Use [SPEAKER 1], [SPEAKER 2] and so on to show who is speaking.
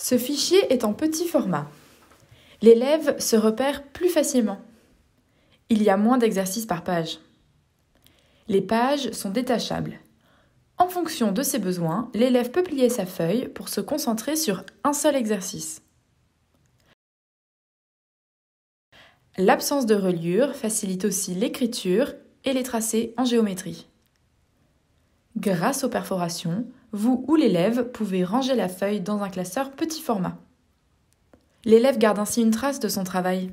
[SPEAKER 1] Ce fichier est en petit format. L'élève se repère plus facilement. Il y a moins d'exercices par page. Les pages sont détachables. En fonction de ses besoins, l'élève peut plier sa feuille pour se concentrer sur un seul exercice. L'absence de reliure facilite aussi l'écriture et les tracés en géométrie. Grâce aux perforations, vous ou l'élève pouvez ranger la feuille dans un classeur petit format. L'élève garde ainsi une trace de son travail.